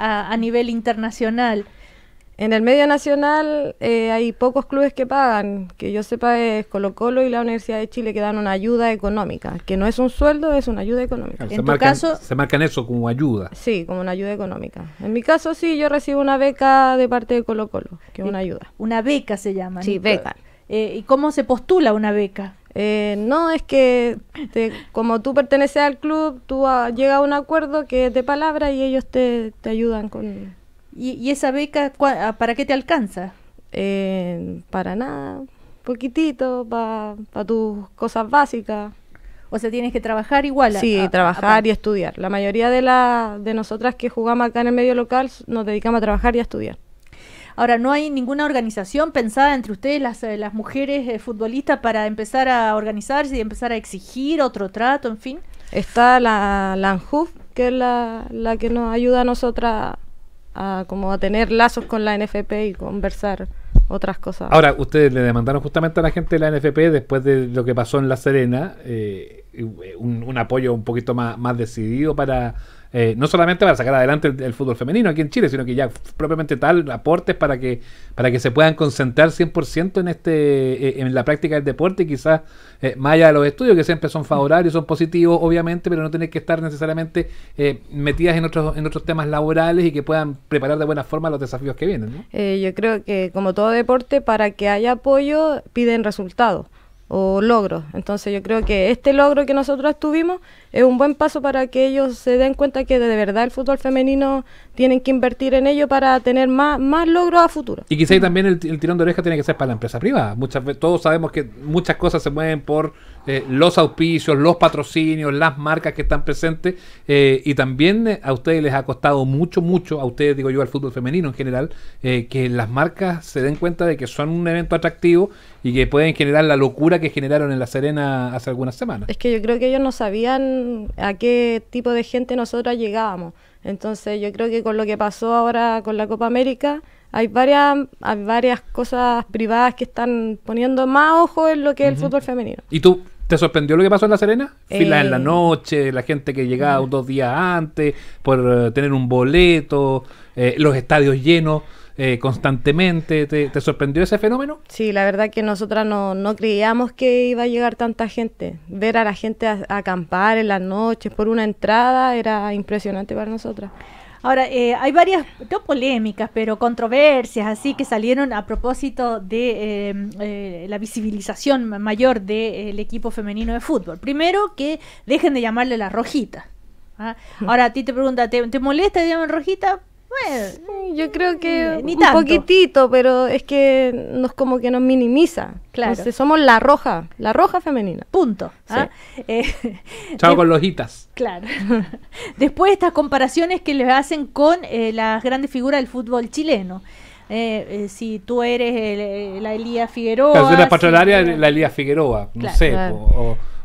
a, nivel internacional? En el medio nacional eh, hay pocos clubes que pagan, que yo sepa es Colo Colo y la Universidad de Chile que dan una ayuda económica, que no es un sueldo, es una ayuda económica. en caso se marcan eso como ayuda. Sí, como una ayuda económica. En mi caso sí, yo recibo una beca de parte de Colo Colo, que es una ayuda. Una beca se llama. Sí, beca. Eh, ¿Y cómo se postula una beca? Eh, no, es que como tú perteneces al club, tú llegas a un acuerdo que es de palabra y ellos te, ayudan con... ¿Y, y esa beca ah, para qué te alcanza? Eh, para nada, poquitito, para tus cosas básicas. O sea, tienes que trabajar igual. sí, trabajar y estudiar. La mayoría de, la, de nosotras que jugamos acá en el medio local nos dedicamos a trabajar y a estudiar. Ahora, ¿no hay ninguna organización pensada entre ustedes, las, eh, las mujeres eh, futbolistas, para empezar a organizarse y empezar a exigir otro trato, en fin? Está la, la que es la, que nos ayuda a nosotras a, como a tener lazos con la NFP y conversar otras cosas. Ahora, ustedes le demandaron justamente a la gente de la NFP después de lo que pasó en La Serena, eh, un, un, apoyo un poquito más, más decidido para eh, no solamente para sacar adelante el, fútbol femenino aquí en Chile, sino que ya propiamente tal, aportes para que, para que se puedan concentrar 100% en, este, eh, en la práctica del deporte, quizás eh, más allá de los estudios, que siempre son favorables, son positivos, obviamente, pero no tener que estar necesariamente metidas en otros, en otros temas laborales y que puedan preparar de buena forma los desafíos que vienen. yo creo que como todo deporte, para que haya apoyo, piden resultados o logros. Entonces yo creo que este logro que nosotros tuvimos es un buen paso para que ellos se den cuenta que de verdad el fútbol femenino tienen que invertir en ello para tener más, más logros a futuro. Y quizá también el, tirón de oreja tiene que ser para la empresa privada. Muchas todos sabemos que muchas cosas se mueven por eh, los auspicios, los patrocinios, las marcas que están presentes. Eh, y también eh, a ustedes les ha costado mucho, mucho, a ustedes digo yo, al fútbol femenino en general, que las marcas se den cuenta de que son un evento atractivo y que pueden generar la locura que generaron en La Serena hace algunas semanas. Es que yo creo que ellos no sabían a qué tipo de gente nosotros llegábamos. Entonces yo creo que con lo que pasó ahora con la Copa América, hay varias, varias cosas privadas que están poniendo más ojo en lo que es el fútbol femenino. ¿Y tú te sorprendió lo que pasó en La Serena? Filas en la eh, noche, la gente que llegaba mm. dos días antes por eh, tener un boleto, eh, los estadios llenos. Eh, constantemente. ¿Te, sorprendió ese fenómeno? Sí, la verdad que nosotras no, no creíamos que iba a llegar tanta gente. Ver a la gente acampar en las noches por una entrada era impresionante para nosotras. Ahora, eh, hay varias, no polémicas, pero controversias así que salieron a propósito de eh, la visibilización mayor del equipo femenino de fútbol. Primero, que dejen de llamarle la rojita. ¿ah? Ahora, a ti te pregunta, ¿te, molesta llamar rojita? Bueno, yo creo que un poquitito, pero es que nos como que nos minimiza. Claro. somos la roja, la roja femenina. Punto. ¿ah? Eh, Chao con lojitas. Claro. Después estas comparaciones que le hacen con eh, las grandes figuras del fútbol chileno. Eh, si tú eres la Elías Figueroa. la si eres patronaria, la Elía Figueroa, no sé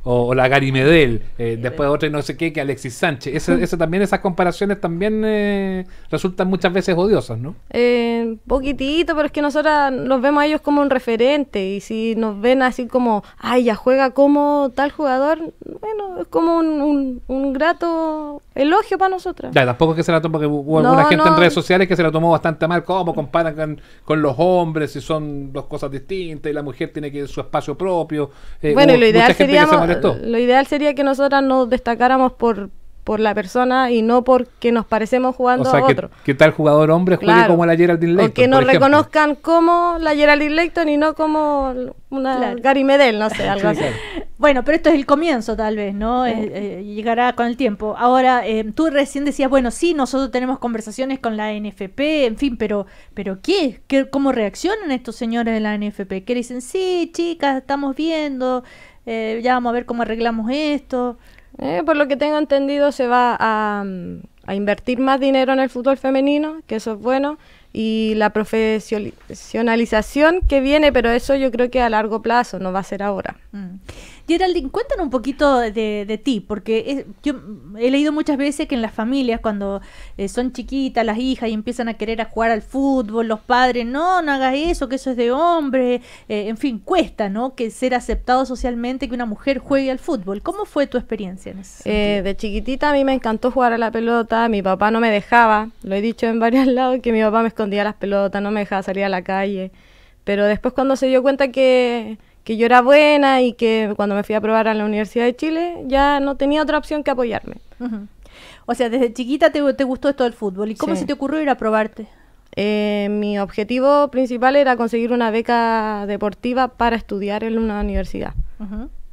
o, la Gary Medel, eh, después otra y no sé qué, que Alexis Sánchez. Eso, también, esas comparaciones también eh, resultan muchas veces odiosas, ¿no? Eh, poquitito, pero es que nosotros los vemos a ellos como un referente y si nos ven así como, ay, ya juega como tal jugador, bueno, es como un, un, un grato elogio para nosotras. Ya, tampoco es que se la toma, que hubo alguna gente en redes sociales que se la tomó bastante mal, cómo comparan con, los hombres, si son dos cosas distintas y la mujer tiene que su espacio propio. Eh, bueno, lo ideal, sería lo ideal sería que nosotras nos destacáramos por, por la persona y no porque nos parecemos jugando a otro. Que, tal jugador hombre juegue como la Geraldine Leighton. O que nos reconozcan como la Geraldine Leighton y no como una Gary Medel, no sé, algo así. Bueno, pero esto es el comienzo tal vez, ¿no? Eh, eh, llegará con el tiempo. Ahora, eh, tú recién decías, bueno, sí, nosotros tenemos conversaciones con la NFP, en fin, pero, pero ¿qué? ¿Qué ¿Cómo reaccionan estos señores de la NFP? Que dicen, sí, chicas, estamos viendo, ya vamos a ver cómo arreglamos esto. Eh, por lo que tengo entendido, se va a, invertir más dinero en el fútbol femenino, que eso es bueno, y la profesionalización que viene, pero eso yo creo que a largo plazo, no va a ser ahora. Mm. Geraldine, cuéntanos un poquito de, de ti, porque yo he leído muchas veces que en las familias, cuando eh, son chiquitas las hijas y empiezan a querer a jugar al fútbol, los padres, no, no hagas eso, que eso es de hombre, eh, en fin, cuesta, ¿no? Que ser aceptado socialmente que una mujer juegue al fútbol. ¿Cómo fue tu experiencia en eso? Eh, de chiquitita a mí me encantó jugar a la pelota, mi papá no me dejaba, lo he dicho en varios lados, que mi papá me escondía las pelotas, no me dejaba salir a la calle. Pero después cuando se dio cuenta que, que yo era buena y que cuando me fui a probar a la Universidad de Chile ya no tenía otra opción que apoyarme. O sea, desde chiquita te, te, gustó esto del fútbol. ¿Y cómo se te ocurrió ir a probarte? Eh, mi objetivo principal era conseguir una beca deportiva para estudiar en una universidad.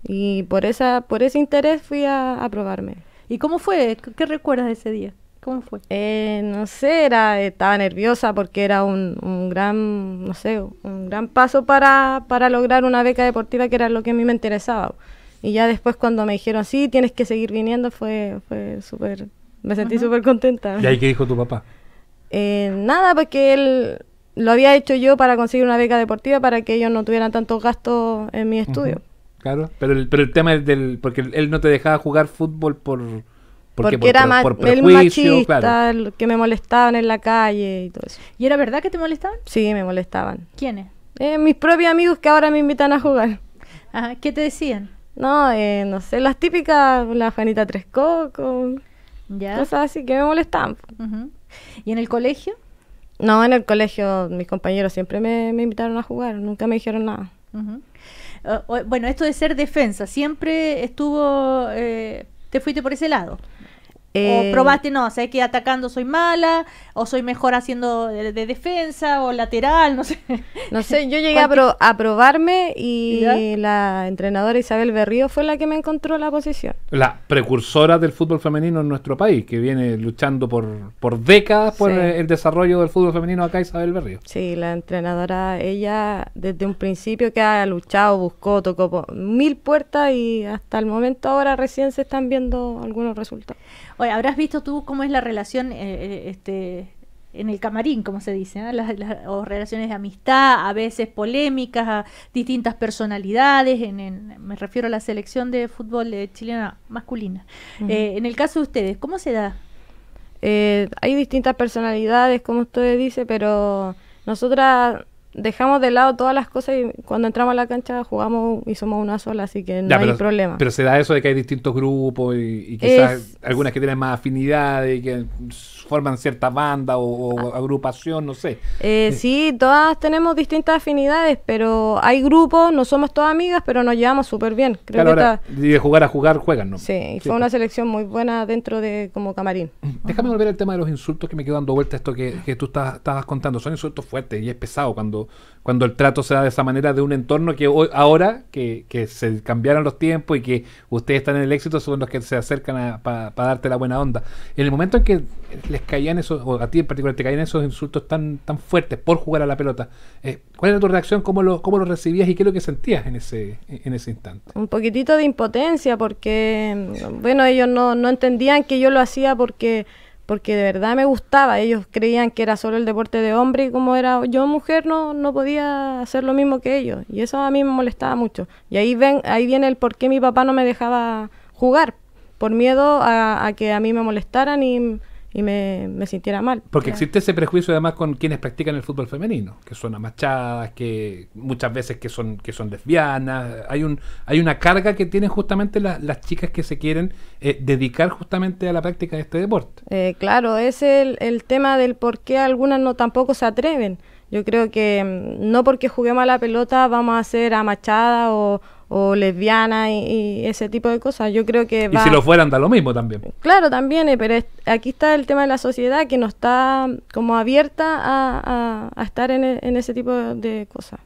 Y por, esa, por ese interés fui a, a probarme. ¿Y cómo fue? ¿Qué recuerdas de ese día? ¿Cómo fue? Eh, no sé, era, estaba nerviosa porque era un, gran, no sé, un gran paso para, lograr una beca deportiva que era lo que a mí me interesaba. Y ya después cuando me dijeron, sí, tienes que seguir viniendo, fue, fue súper, me sentí súper contenta. ¿Y ahí qué dijo tu papá? Eh, nada, porque él lo había hecho yo para conseguir una beca deportiva para que ellos no tuvieran tantos gastos en mi estudio. Claro, pero el, pero el tema es del, porque él no te dejaba jugar fútbol por porque, era el machista, que me molestaban en la calle y todo eso. ¿Y era verdad que te molestaban? Sí, me molestaban. ¿Quiénes? Eh, mis propios amigos que ahora me invitan a jugar. ¿qué te decían? No, eh, no sé, las típicas, la Juanita Tres cosas así que me molestaban. ¿Y en el colegio? No, en el colegio mis compañeros siempre me, invitaron a jugar, nunca me dijeron nada. bueno, esto de ser defensa, ¿siempre estuvo, eh, te fuiste por ese lado? o eh, probaste, no, sé que atacando soy mala, o soy mejor haciendo de, defensa, o lateral, no sé. No sé, yo llegué a, probarme y la entrenadora Isabel Berrío fue la que me encontró la posición. La precursora del fútbol femenino en nuestro país, que viene luchando por, por décadas por eh, el, desarrollo del fútbol femenino acá, Isabel Berrío. Sí, la entrenadora, ella desde un principio que ha luchado, buscó, tocó mil puertas y hasta el momento ahora recién se están viendo algunos resultados habrás visto tú cómo es la relación eh, eh, este, en el camarín, como se dice, ¿eh? las, o relaciones de amistad, a veces polémicas, distintas personalidades, en, me refiero a la selección de fútbol chilena masculina. en el caso de ustedes, ¿cómo se da? hay distintas personalidades, como usted dice, pero nosotras dejamos de lado todas las cosas y cuando entramos a la cancha jugamos y somos una sola, así que no hay problema. Pero se da eso de que hay distintos grupos y, y quizás algunas que tienen más afinidad y que forman cierta banda o, ah. agrupación, no sé. Eh, eh, sí, todas tenemos distintas afinidades, pero hay grupos, no somos todas amigas, pero nos llevamos súper bien. Y de jugar a jugar, juegan, ¿no? Sí, y fue una selección muy buena dentro de como camarín. Mm, déjame volver al tema de los insultos que me quedo dando vuelta esto que, que tú estabas contando. Son insultos fuertes y es pesado cuando cuando el trato se da de esa manera de un entorno que hoy, ahora que, se cambiaron los tiempos y que ustedes están en el éxito son los que se acercan para darte la buena onda. En el momento en que les caían esos, o a ti en particular, te caían esos insultos tan, tan fuertes por jugar a la pelota, eh, ¿cuál era tu reacción? ¿Cómo lo, ¿Cómo lo recibías y qué es lo que sentías en ese, en ese instante? Un poquitito de impotencia porque, bueno, ellos no, no entendían que yo lo hacía porque porque de verdad me gustaba. Ellos creían que era solo el deporte de hombre y como era yo mujer no, no podía hacer lo mismo que ellos. Y eso a mí me molestaba mucho. Y ahí, ven, ahí viene el por qué mi papá no me dejaba jugar, por miedo a, a que a mí me molestaran y y me, sintiera mal. Porque existe ese prejuicio además con quienes practican el fútbol femenino, que son amachadas, que muchas veces que son, que son lesbianas. Hay un, hay una carga que tienen justamente las chicas que se quieren eh, dedicar justamente a la práctica de este deporte. Eh, claro, es el, el tema del por qué algunas no tampoco se atreven. Yo creo que mm, no porque juguemos a la pelota vamos a ser amachadas o, o lesbiana y, ese tipo de cosas. Yo creo que... Y si lo fueran, da lo mismo también. Claro, también, eh, pero aquí está el tema de la sociedad que no está como abierta a, estar e, en, ese tipo de cosas.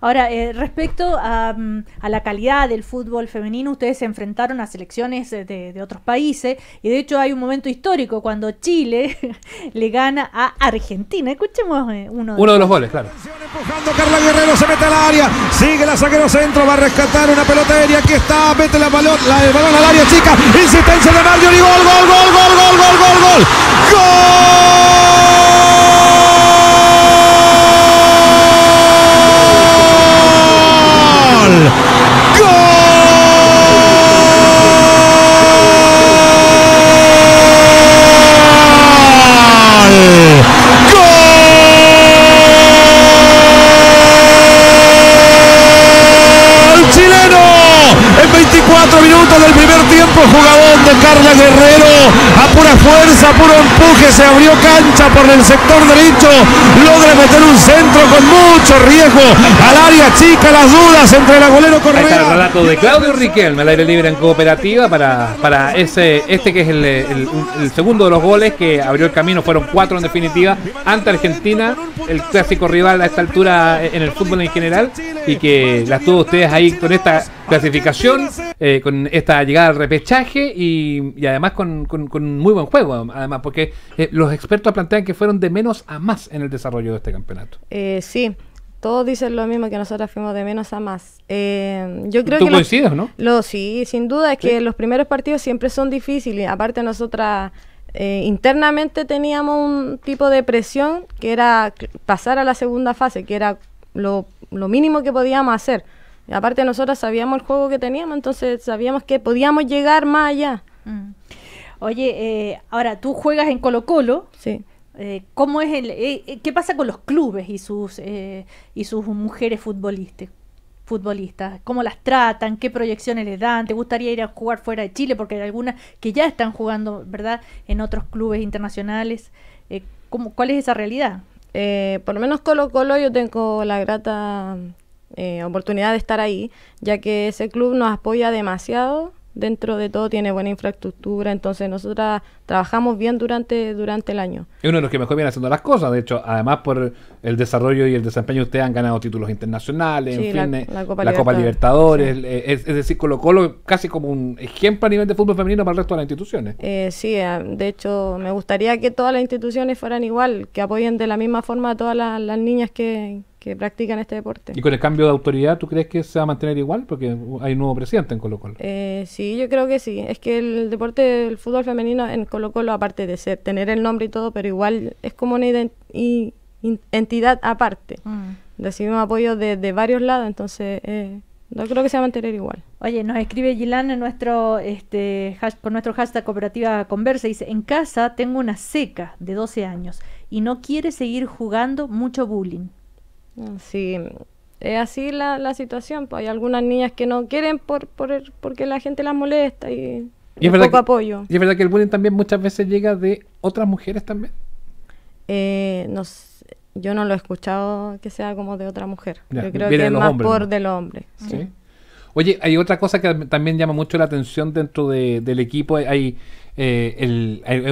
Ahora, eh, respecto mm, a, la calidad del fútbol femenino, ustedes se enfrentaron a selecciones eh, de, de otros países y de hecho hay un momento histórico cuando Chile le gana a Argentina. Escuchemos eh, uno de, uno de los goles, claro. Empujando Carla Guerrero, se mete al área, sigue la saque los centro, va a rescatar una pelota aérea, aquí está, mete la balón, la, el balón al área chica, insistencia de Mario y gol, gol, gol, gol, gol, gol, gol, gol. puro empuje, se abrió cancha por el sector derecho, logra meter un centro con mucho riesgo al área chica, las dudas entre la golero Correa. Ahí está el relato de Claudio Riquelme al aire libre en cooperativa para, para ese, este que es el, segundo de los goles que abrió el camino, fueron cuatro en definitiva, ante Argentina, el clásico rival a esta altura en el fútbol en general, y que las tuvo ustedes ahí con esta clasificación, eh, con esta llegada al repechaje y, además con, con, muy buen juego, además, porque eh, los expertos plantean que fueron de menos a más en el desarrollo de este campeonato. Eh, sí, todos dicen lo mismo que nosotros fuimos de menos a más. Eh, yo creo que coincides, no? Lo, sí, sin duda es que los primeros partidos siempre son difíciles. Aparte nosotras internamente teníamos un tipo de presión que era pasar a la segunda fase, que era lo mínimo que podíamos hacer. Aparte nosotros sabíamos el juego que teníamos, entonces sabíamos que podíamos llegar más allá. Mm. Oye, eh, ahora tú juegas en Colo Colo. Sí. Eh, ¿Cómo es el, eh, qué pasa con los clubes y sus y sus mujeres futbolistas? cómo las tratan, qué proyecciones les dan, te gustaría ir a jugar fuera de Chile, porque hay algunas que ya están jugando, ¿verdad?, en otros clubes internacionales. ¿Cuál es esa realidad? por lo menos Colo Colo yo tengo la grata eh, oportunidad de estar ahí, ya que ese club nos apoya demasiado, dentro de todo tiene buena infraestructura, entonces nosotras trabajamos bien durante, durante el año. Es uno de los que mejor viene haciendo las cosas, de hecho, además por el desarrollo y el desempeño ustedes han ganado títulos internacionales, eh, la, Copa, Libertadores, eh, es, decir, colocó casi como un ejemplo a nivel de fútbol femenino para el resto de las instituciones. Eh, sí, de hecho, me gustaría que todas las instituciones fueran igual, que apoyen de la misma forma a todas las niñas que, practican este deporte. ¿Y con el cambio de autoridad, tú crees que se va a mantener igual? Porque hay un nuevo presidente en Colo Colo. Eh, sí, yo creo que sí. Es que el deporte el fútbol femenino en Colo Colo, aparte de ser, tener el nombre y todo, pero igual es como una entidad aparte. Mm. Recibimos apoyo de, varios lados, entonces... Eh, no creo que se va a mantener igual. Oye, nos escribe Gilan en nuestro, este, nuestro hashtag cooperativa conversa. Dice, en casa tengo una seca de 12 años y no quiere seguir jugando mucho bullying. Sí, es así la, situación. Pues hay algunas niñas que no quieren por, por porque la gente las molesta y, poco apoyo. Y es verdad que el bullying también muchas veces llega de otras mujeres también. Eh, no yo no lo he escuchado que sea como de otra mujer. yo creo que es más por del hombre. ¿Sí? Oye, hay otra cosa que también llama mucho la atención dentro del equipo. Eh, hay,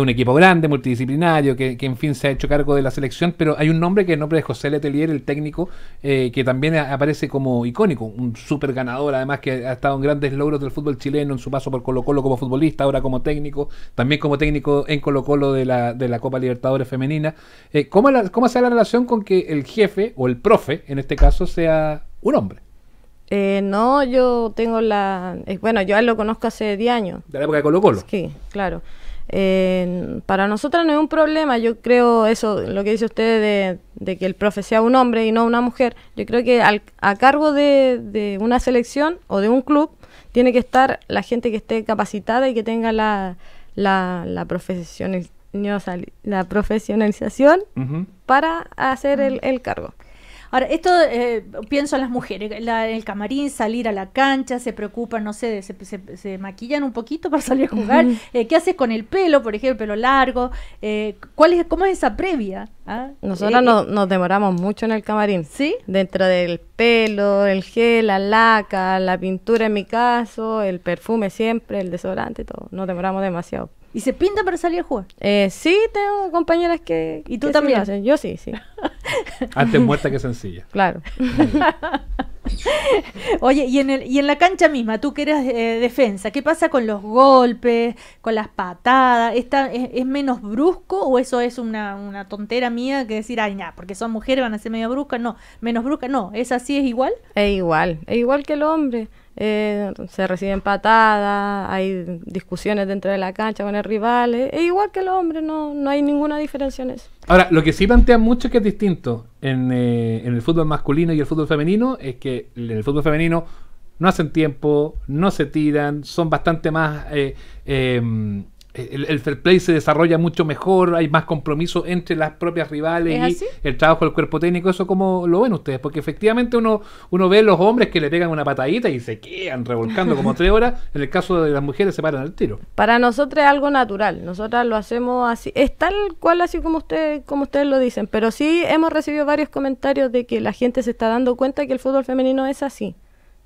un equipo grande, multidisciplinario, que, en fin se ha hecho cargo de la selección, pero hay un nombre que el nombre de José Letelier, el técnico, eh, que también aparece como icónico, un super ganador, además que ha estado en grandes logros del fútbol chileno, en su paso por Colo Colo como futbolista, ahora como técnico, también como técnico en Colo Colo de la, Copa Libertadores Femenina. Eh, ¿cómo, la, ¿Cómo se la relación con que el jefe o el profe, en este caso, sea un hombre? Eh, no, yo tengo la... Eh, bueno, yo a él lo conozco hace 10 años. ¿De la época de Colo Colo? Sí, claro. Eh, para nosotras no es un problema, yo creo eso, lo que dice usted de, que el profe sea un hombre y no una mujer, yo creo que a cargo de, una selección o de un club tiene que estar la gente que esté capacitada y que tenga la, la, profesionalización para hacer el, el cargo. Ahora, esto eh, pienso en las mujeres, la, el camarín, salir a la cancha, se preocupan, no sé, se, se, maquillan un poquito para salir a jugar. Eh, ¿Qué haces con el pelo, por ejemplo, el pelo largo? Eh, ¿cuál es, ¿Cómo es esa previa? ¿Ah? Nosotros nos demoramos mucho en el camarín. ¿Sí? Dentro del pelo, el gel, la laca, la pintura en mi caso, el perfume siempre, el desodorante, todo. Nos demoramos demasiado. ¿Y se pinta para salir a jugar? Eh, sí, tengo compañeras que. ¿Y tú también? Yo sí, sí. Antes muerta que sencilla. Claro. Oye, y en, el, y en la cancha misma, tú que eres eh, defensa, ¿qué pasa con los golpes, con las patadas? es, menos brusco o eso es una, tontera mía que decir, ay, no, porque son mujeres van a ser medio bruscas? No, menos brusca, no, es así, es igual. Es igual, es igual que el hombre eh, se reciben patadas, hay discusiones dentro de la cancha con el rival, eh, es, igual que el hombre no, hay ninguna diferencia en eso. Ahora, lo que sí plantean mucho que es distinto en, eh, en el fútbol masculino y el fútbol femenino es que en el fútbol femenino no hacen tiempo, no se tiran, son bastante más eh, em, el, fair play se desarrolla mucho mejor, hay más compromiso entre las propias rivales y el trabajo del cuerpo técnico, eso como lo ven ustedes, porque efectivamente uno, uno ve los hombres que le pegan una patadita y se quedan revolcando como tres horas, en el caso de las mujeres se paran al tiro. Para nosotros es algo natural, nosotras lo hacemos así, es tal cual así como usted, como ustedes lo dicen, pero sí hemos recibido varios comentarios de que la gente se está dando cuenta que el fútbol femenino es así.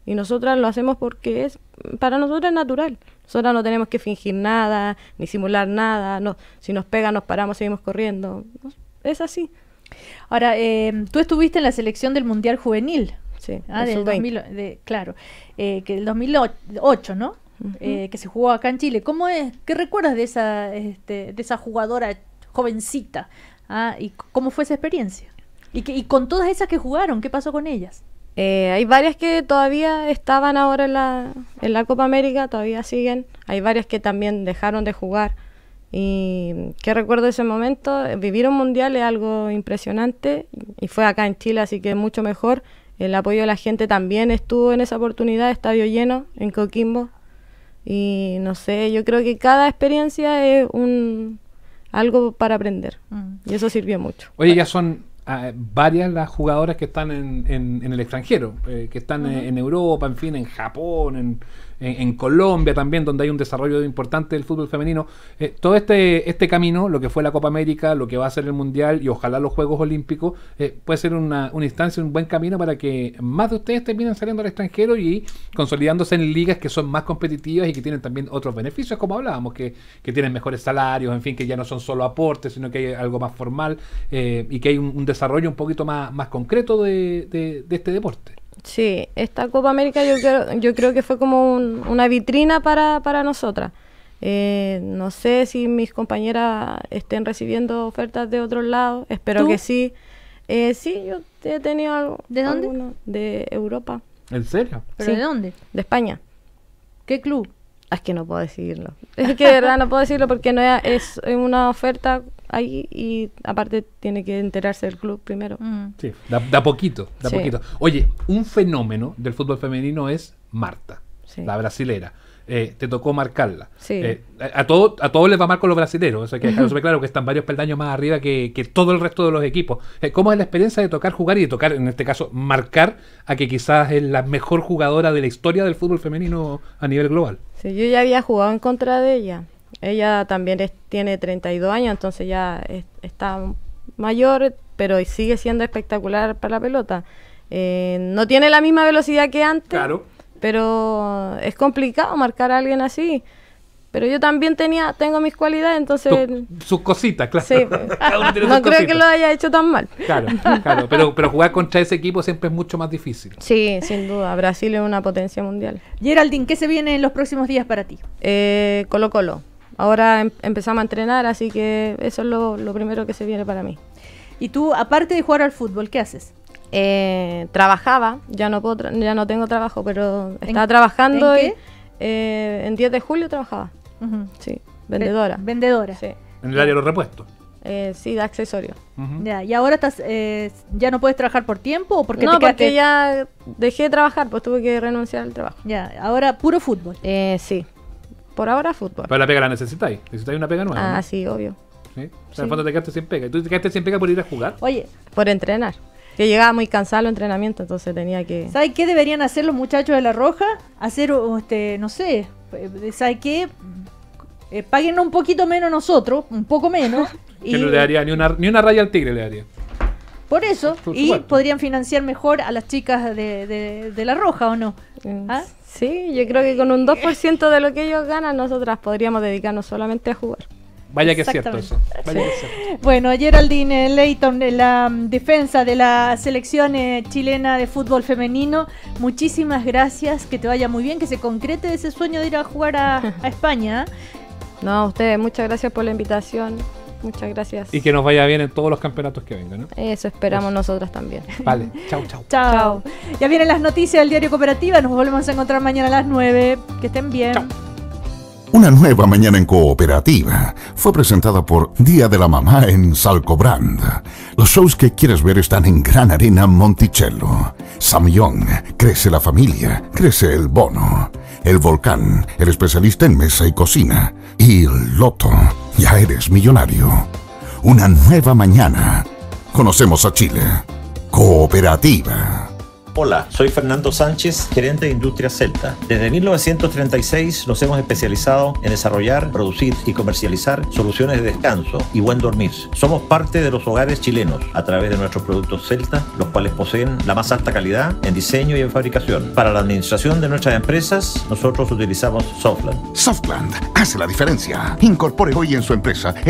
Y nosotras lo hacemos porque es para nosotros es natural. Nosotras no tenemos que fingir nada, ni simular nada. No. Si nos pega nos paramos, seguimos corriendo. Es así. Ahora, em, tú estuviste en la selección del Mundial Juvenil. Sí, ah, del de, claro, eh, que el 2008, ¿no? Eh, que se jugó acá en Chile. ¿Cómo es? ¿Qué recuerdas de esa, este, de esa jugadora jovencita? Ah, ¿Y cómo fue esa experiencia? Y, que, y con todas esas que jugaron, ¿qué pasó con ellas? Eh, hay varias que todavía estaban ahora en la, Copa América, todavía siguen. Hay varias que también dejaron de jugar. Y que recuerdo ese momento, eh, vivir un mundial es algo impresionante y fue acá en Chile, así que mucho mejor. El apoyo de la gente también estuvo en esa oportunidad, estadio lleno en Coquimbo. Y no sé, yo creo que cada experiencia es un algo para aprender. Mm. Y eso sirvió mucho. Oye, ya son varias las jugadoras que están en, en, el extranjero, eh, que están en Europa, en fin, en Japón, en, en, Colombia también, donde hay un desarrollo importante del fútbol femenino. Eh, todo este, este camino, lo que fue la Copa América, lo que va a ser el Mundial y ojalá los Juegos Olímpicos, eh, puede ser una, instancia, un buen camino para que más de ustedes terminen saliendo al extranjero y consolidándose en ligas que son más competitivas y que tienen también otros beneficios, como hablábamos, que, tienen mejores salarios, en fin, que ya no son solo aportes, sino que hay algo más formal eh, y que hay un, desarrollo un poquito más, más concreto de este deporte. Sí, esta Copa América yo creo, que fue como una vitrina para, para nosotras. Eh, no sé si mis compañeras estén recibiendo ofertas de otros lados, espero que sí. Eh, sí, yo he tenido algo. ¿De dónde? de Europa. ¿En serio? de dónde? De España. ¿Qué club? Es que no puedo decirlo. Es que de verdad no puedo decirlo porque no es una oferta ahí y aparte tiene que enterarse el club primero. Mm. Sí, da, poquito, da poquito. Oye, un fenómeno del fútbol femenino es Marta, la brasilera. Eh, te tocó marcarla. Eh, a, todos les va mal con los brasileros o sea que dejarlo claro, que están varios peldaños más arriba que, todo el resto de los equipos. Eh, ¿Cómo es la experiencia de tocar jugar y de tocar, en este caso, marcar a que quizás es la mejor jugadora de la historia del fútbol femenino a nivel global? Sí, yo ya había jugado en contra de ella. Ella también tiene 32 años, entonces ya está mayor, pero sigue siendo espectacular para la pelota. Eh, no tiene la misma velocidad que antes, claro. pero es complicado marcar a alguien así. Pero yo también tenía, tengo mis cualidades, entonces... sus cositas, claro. no creo que lo haya hecho tan mal. Claro, claro. Pero, pero jugar contra ese equipo siempre es mucho más difícil. Sí, sin duda. Brasil es una potencia mundial. Geraldine, ¿qué se viene en los próximos días para ti? Eh, Colo Colo. Ahora em-, empezamos a entrenar, así que eso es lo, primero que se viene para mí. ¿Y tú, aparte de jugar al fútbol, qué haces? Eh, trabajaba, ya no, puedo ya no tengo trabajo, pero estaba trabajando. ¿en, qué? Y, eh, en 10 de julio trabajaba. Sí, vendedora. vendedora. Sí. En el área de los repuestos. Eh, sí, de accesorios. y ahora estás, ya no puedes trabajar por tiempo o porque no, porque ya dejé de trabajar, pues tuve que renunciar al trabajo. Ya, ahora puro fútbol. Eh, sí, por ahora, fútbol. Pero la pega la necesitáis. Necesitáis una pega nueva. Ah, sí, obvio. ¿Sí? O sea, en te quedaste sin pega. tú te quedaste sin pega por ir a jugar? Oye, por entrenar. Que llegaba muy cansado el entrenamiento, entonces tenía que. ¿Sabes qué deberían hacer los muchachos de La Roja? Hacer, este, no sé, eh, ¿sabes qué? Páguenos eh, paguen un poquito menos nosotros, un poco menos. y... Que no le daría ni una, ni una raya al tigre, le daría. Por eso, y podrían financiar mejor a las chicas de, de, de La Roja, ¿o no? ¿Ah? Sí, yo creo que con un 2% de lo que ellos ganan, nosotras podríamos dedicarnos solamente a jugar. Vaya que es cierto eso. Vaya que Bueno, Geraldine Leighton, eh, la mm, defensa de la selección eh, chilena de fútbol femenino, muchísimas gracias, que te vaya muy bien, que se concrete ese sueño de ir a jugar a, a España. ¿eh? No, a ustedes, muchas gracias por la invitación. Muchas gracias. Y que nos vaya bien en todos los campeonatos que vengan. ¿no? Eso esperamos nosotras también. Vale, chao, chao. Chao. Ya vienen las noticias del diario Cooperativa. Nos volvemos a encontrar mañana a las 9. Que estén bien. Una nueva mañana en cooperativa fue presentada por Día de la Mamá en Salcobrand. Los shows que quieres ver están en Gran Arena Monticello. Samión, crece la familia, crece el bono. El volcán, el especialista en mesa y cocina. Y Loto ya eres millonario. Una nueva mañana. Conocemos a Chile. Cooperativa. Hola, soy Fernando Sánchez, gerente de Industria Celta. Desde 1936 nos hemos especializado en desarrollar, producir y comercializar soluciones de descanso y buen dormir. Somos parte de los hogares chilenos a través de nuestros productos Celta, los cuales poseen la más alta calidad en diseño y en fabricación. Para la administración de nuestras empresas, nosotros utilizamos Softland. Softland hace la diferencia. Incorpore hoy en su empresa el